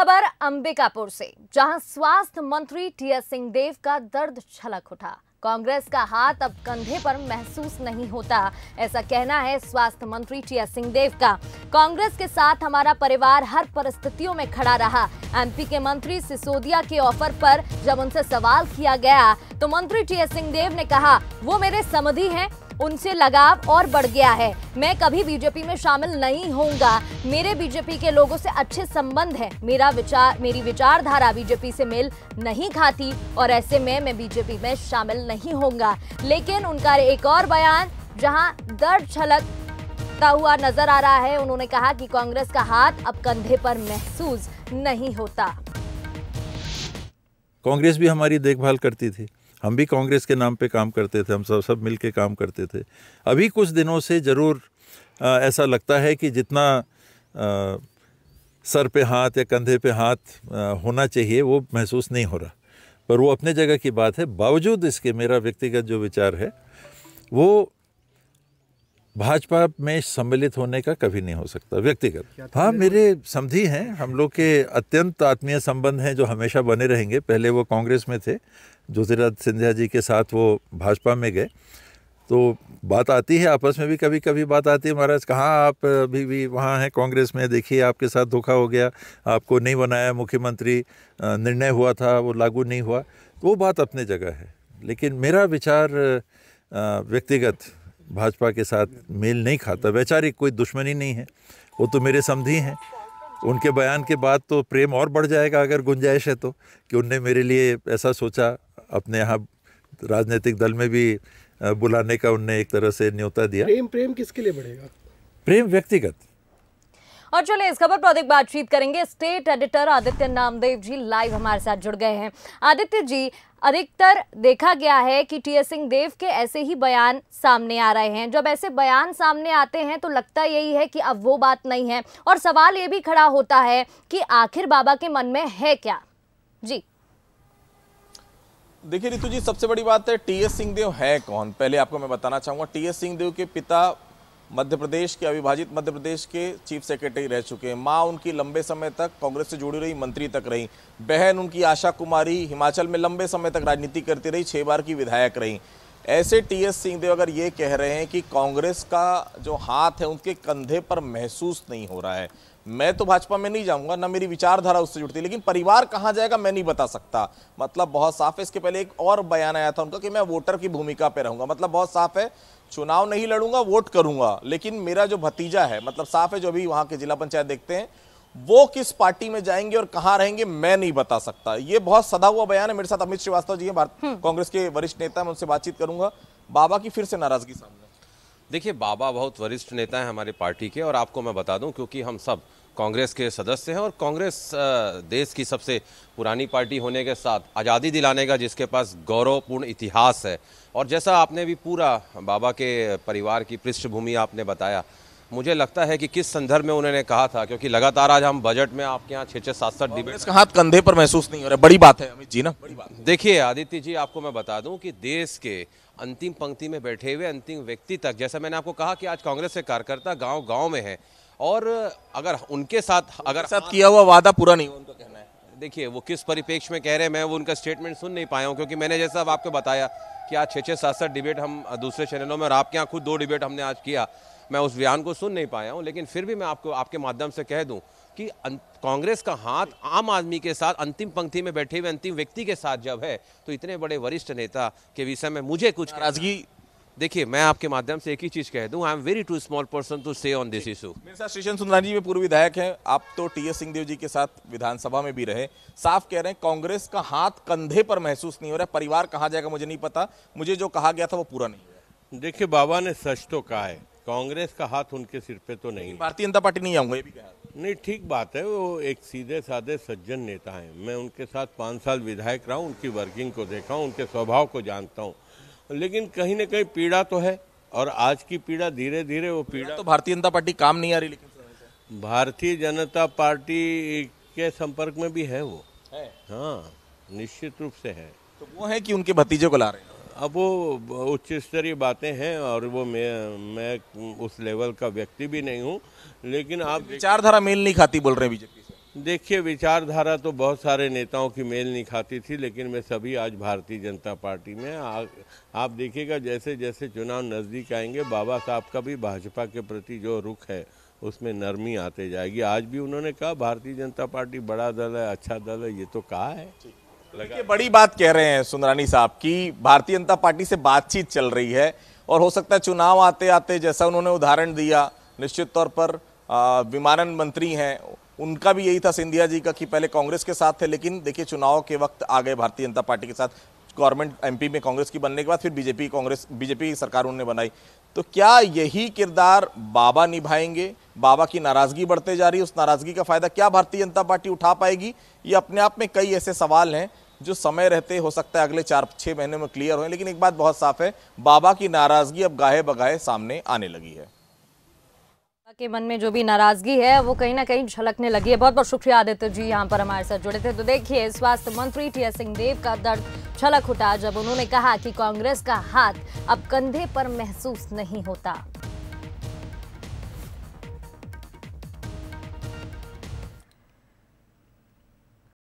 खबर अंबिकापुर से जहां स्वास्थ्य मंत्री टीएस सिंहदेव का दर्द छलक उठा कांग्रेस का हाथ अब कंधे पर महसूस नहीं होता ऐसा कहना है स्वास्थ्य मंत्री टीएस सिंहदेव का कांग्रेस के साथ हमारा परिवार हर परिस्थितियों में खड़ा रहा एमपी के मंत्री सिसोदिया के ऑफर पर जब उनसे सवाल किया गया तो मंत्री टीएस सिंहदेव ने कहा वो मेरे समधि हैं उनसे लगाव और बढ़ गया है मैं कभी बीजेपी में शामिल नहीं होऊंगा मेरे बीजेपी के लोगों से अच्छे संबंध है मेरा विचार मेरी विचारधारा बीजेपी से मेल नहीं खाती और ऐसे में मैं बीजेपी में शामिल नहीं होऊंगा लेकिन उनका एक और बयान जहां दर्द छलक हुआ नजर आ रहा है उन्होंने कहा कि कांग्रेस का हाथ अब कंधे पर महसूस नहीं होता कांग्रेस भी हमारी देखभाल करती थी हम भी कांग्रेस के नाम पे काम करते थे हम सब सब मिल के काम करते थे अभी कुछ दिनों से ज़रूर ऐसा लगता है कि जितना आ, सर पे हाथ या कंधे पे हाथ आ, होना चाहिए वो महसूस नहीं हो रहा पर वो अपने जगह की बात है बावजूद इसके मेरा व्यक्तिगत जो विचार है वो भाजपा में सम्मिलित होने का कभी नहीं हो सकता व्यक्तिगत हाँ मेरे समझी हैं हम लोग के अत्यंत आत्मीय संबंध हैं जो हमेशा बने रहेंगे पहले वो कांग्रेस में थे ज्योतिराज सिंधिया जी के साथ वो भाजपा में गए तो बात आती है आपस में भी कभी कभी बात आती है महाराज कहाँ आप अभी भी वहाँ हैं कांग्रेस में देखिए आपके साथ धोखा हो गया आपको नहीं बनाया मुख्यमंत्री निर्णय हुआ था वो लागू नहीं हुआ तो वो बात अपने जगह है लेकिन मेरा विचार व्यक्तिगत भाजपा के साथ मेल नहीं खाता वैचारिक कोई दुश्मनी नहीं है वो तो मेरे समझी हैं उनके बयान के बाद तो प्रेम और बढ़ जाएगा अगर गुंजाइश है तो कि उनने मेरे लिए ऐसा सोचा अपने यहाँ राजनीतिक दल में भी बुलाने का उनने एक तरह से न्योता दिया प्रेम प्रेम किसके लिए बढ़ेगा प्रेम व्यक्तिगत और चलिए इस खबर पर अधिक बातचीत करेंगे state editor Aditya Namdev ji live हमारे साथ जुड़ गए हैं आदित्य जी अधिकतर देखा गया है कि टी एस सिंह देव के ऐसे ही बयान सामने आ रहे हैं जब ऐसे बयान सामने आते हैं तो लगता यही है कि अब वो बात नहीं है और सवाल ये भी खड़ा होता है कि आखिर बाबा के मन में है क्या जी देखिए रितु जी सबसे बड़ी बात है टी एस सिंहदेव है कौन पहले आपको मैं बताना चाहूंगा टी एस सिंहदेव के पिता मध्य प्रदेश के अविभाजित मध्य प्रदेश के चीफ सेक्रेटरी रह चुके हैं माँ उनकी लंबे समय तक कांग्रेस से जुड़ी रही मंत्री तक रही बहन उनकी आशा कुमारी हिमाचल में लंबे समय तक राजनीति करती रही छः बार की विधायक रही ऐसे टी एस सिंहदेव अगर ये कह रहे हैं कि कांग्रेस का जो हाथ है उनके कंधे पर महसूस नहीं हो रहा है मैं तो भाजपा में नहीं जाऊंगा ना मेरी विचारधारा उससे जुड़ती लेकिन परिवार कहाँ जाएगा मैं नहीं बता सकता मतलब बहुत साफ है इसके पहले एक और बयान आया था उनका कि मैं वोटर की भूमिका पे रहूंगा मतलब बहुत साफ है चुनाव नहीं लड़ूंगा वोट करूंगा लेकिन मेरा जो भतीजा है मतलब साफ है जो अभी वहाँ के जिला पंचायत देखते हैं वो किस पार्टी में जाएंगे और कहां रहेंगे मैं नहीं बता सकता ये बहुत सदा हुआ बयान है मेरे साथ अमित श्रीवास्तव जी भारत हम्म। कांग्रेस के वरिष्ठ नेता मैं उनसे बातचीत करूंगा बाबा की फिर से नाराजगी सामने देखिए बाबा बहुत वरिष्ठ नेता है हमारे पार्टी के और आपको मैं बता दूं क्योंकि हम सब कांग्रेस के सदस्य हैं और कांग्रेस देश की सबसे पुरानी पार्टी होने के साथ आज़ादी दिलाने का जिसके पास गौरवपूर्ण इतिहास है और जैसा आपने भी पूरा बाबा के परिवार की पृष्ठभूमि आपने बताया मुझे लगता है कि किस संदर्भ में उन्होंने कहा था क्योंकि लगातार आज हम बजट में आपके यहाँ छः छः सात सात डिबेट हाथ कंधे पर महसूस नहीं हो रहा बड़ी बात है अमित जी ना बड़ी बात देखिए आदित्य जी आपको मैं बता दूं कि देश के अंतिम पंक्ति में बैठे हुए अंतिम व्यक्ति तक जैसा मैंने आपको कहा कि आज कांग्रेस के कार्यकर्ता गाँव गाँव में है और अगर उनके साथ अगर साथ किया हुआ वादा पूरा नहीं उनका कहना है देखिए वो किस परिपेक्ष में कह रहे हैं मैं वो उनका स्टेटमेंट सुन नहीं पाया हूँ क्योंकि मैंने जैसा अब आपको बताया कि आज छः छः सात सात डिबेट हम दूसरे चैनलों में और आपके यहाँ खुद दो डिबेट हमने आज किया मैं उस बयान को सुन नहीं पाया हूँ लेकिन फिर भी मैं आपको आपके माध्यम से कह दूँ कि अं- कांग्रेस का हाथ आम आदमी के साथ अंतिम पंक्ति में बैठे हुए अंतिम व्यक्ति के साथ जब है तो इतने बड़े वरिष्ठ नेता के विषय में मुझे कुछ राजगी देखिए मैं आपके माध्यम से एक ही चीज़ कह दूं I am very too small person to say on this issue मेरे साथ श्रीशन सुंदरानी जी में पूर्व विधायक हैं आप तो टी एस सिंहदेव जी के साथ विधानसभा में भी रहे साफ कह रहे हैं कांग्रेस का हाथ कंधे पर महसूस नहीं हो रहा परिवार कहाँ जाएगा मुझे नहीं पता मुझे जो कहा गया था वो पूरा नहीं देखिए बाबा ने सच तो कहा है कांग्रेस का हाथ उनके सिर पे तो नहीं भारतीय जनता पार्टी नहीं आऊंगा ये भी कहा नहीं ठीक बात है वो एक सीधे साधे सज्जन नेता हैं मैं उनके साथ पाँच साल विधायक रहा हूँ उनकी वर्किंग को देखा हूँ उनके स्वभाव को जानता हूँ लेकिन कहीं ना कहीं पीड़ा तो है और आज की पीड़ा धीरे धीरे वो पीड़ा तो भारतीय जनता पार्टी काम नहीं आ रही लेकिन भारतीय जनता पार्टी के संपर्क में भी है वो है हाँ निश्चित रूप से है तो वो है कि उनके भतीजे को ला रहे हैं अब वो उच्च स्तरीय बातें हैं और वो मैं मैं उस लेवल का व्यक्ति भी नहीं हूँ लेकिन आप विचारधारा मेल नहीं खाती बोल रहे हैं बीजेपी देखिए विचारधारा तो बहुत सारे नेताओं की मेल नहीं खाती थी लेकिन मैं सभी आज भारतीय जनता पार्टी में आ, आप देखिएगा जैसे जैसे चुनाव नज़दीक आएंगे बाबा साहब का भी भाजपा के प्रति जो रुख है उसमें नरमी आते जाएगी आज भी उन्होंने कहा भारतीय जनता पार्टी बड़ा दल है अच्छा दल है ये तो कहा है देखिए बड़ी बात कह रहे हैं सुंदरानी साहब की भारतीय जनता पार्टी से बातचीत चल रही है और हो सकता है चुनाव आते आते जैसा उन्होंने उदाहरण दिया निश्चित तौर पर विमानन मंत्री हैं उनका भी यही था सिंधिया जी का कि पहले कांग्रेस के साथ थे लेकिन देखिए चुनाव के वक्त आ गए भारतीय जनता पार्टी के साथ गवर्नमेंट एमपी में कांग्रेस की बनने के बाद फिर बीजेपी कांग्रेस बीजेपी की सरकार उन्होंने बनाई तो क्या यही किरदार बाबा निभाएंगे बाबा की नाराजगी बढ़ते जा रही है उस नाराजगी का फायदा क्या भारतीय जनता पार्टी उठा पाएगी ये अपने आप में कई ऐसे सवाल हैं जो समय रहते हो सकता है अगले चार छः महीने में क्लियर हो लेकिन एक बात बहुत साफ है बाबा की नाराजगी अब गाहे बगाहे सामने आने लगी है के मन में जो भी नाराजगी है वो कहीं ना कहीं झलकने लगी है बहुत बहुत शुक्रिया आदित्य जी यहाँ पर हमारे साथ जुड़े थे तो देखिए स्वास्थ्य मंत्री टी एस सिंहदेव का दर्द झलक उठा जब उन्होंने कहा कि कांग्रेस का हाथ अब कंधे पर महसूस नहीं होता